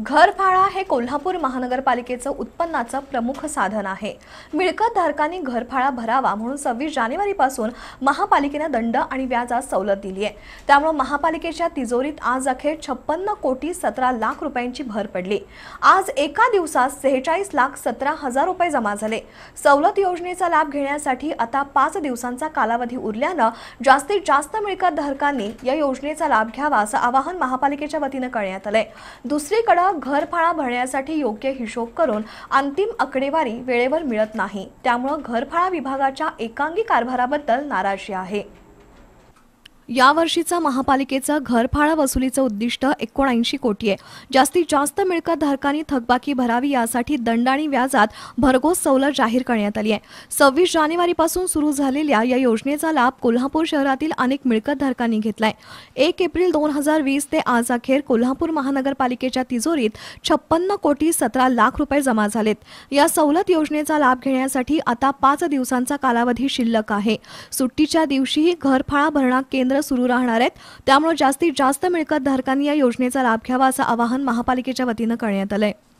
घरफाळा हे कोल्हापूर महानगरपालिकेचं उत्पन्नाचं प्रमुख साधन आहे मिळकतधारकांनी घरफाळा भरावा म्हणून सव्वीस जानेवारीपासून महापालिकेनं दंड आणि व्याजात सवलत दिली आहे त्यामुळे महापालिकेच्या तिजोरीत आज अखेर छप्पन्न कोटी सतरा लाख रुपयांची भर पडली आज एका दिवसात सेहेचाळीस लाख सतरा हजार रुपये जमा झाले सवलत योजनेचा लाभ घेण्यासाठी आता पाच दिवसांचा कालावधी उरल्यानं जास्तीत जास्त मिळकतधारकांनी या योजनेचा लाभ घ्यावा असं आवाहन महापालिकेच्या वतीनं करण्यात आलंय दुसरीकडे घरफाळा भरण्यासाठी योग्य हिशोब करून अंतिम आकडेवारी वेळेवर मिळत नाही त्यामुळं घरफाळा विभागाच्या एकांगी कारभाराबद्दल नाराजी आहे यावर्षीचा महापालिकेचं घरफाळा वसुलीचं उद्दिष्ट एकोणऐंशी कोटी आहे जास्तीत जास्त मिळकत धारकांनी थकबाकी भरावी यासाठी दंड आणि व्याजात भरघोस सवलत जाहीर करण्यात आली आहे सव्वीस जानेवारीपासून सुरू झालेल्या या योजनेचा लाभ कोल्हापूर शहरातील अनेक मिळकत धारकांनी घेतलाय एक एप्रिल दोन हजार वीस ते आज अखेर कोल्हापूर महानगरपालिकेच्या तिजोरीत छप्पन्न कोटी सतरा लाख रुपये जमा झालेत या सवलत योजनेचा लाभ घेण्यासाठी आता पाच दिवसांचा कालावधी शिल्लक आहे सुट्टीच्या दिवशीही घरफाळा भरणा केंद्र केंद्र सुरू राहणार आहेत त्यामुळे जास्तीत जास्त मिळकत धारकांनी या योजनेचा लाभ घ्यावा असं आवाहन महापालिकेच्या वतीनं करण्यात आलं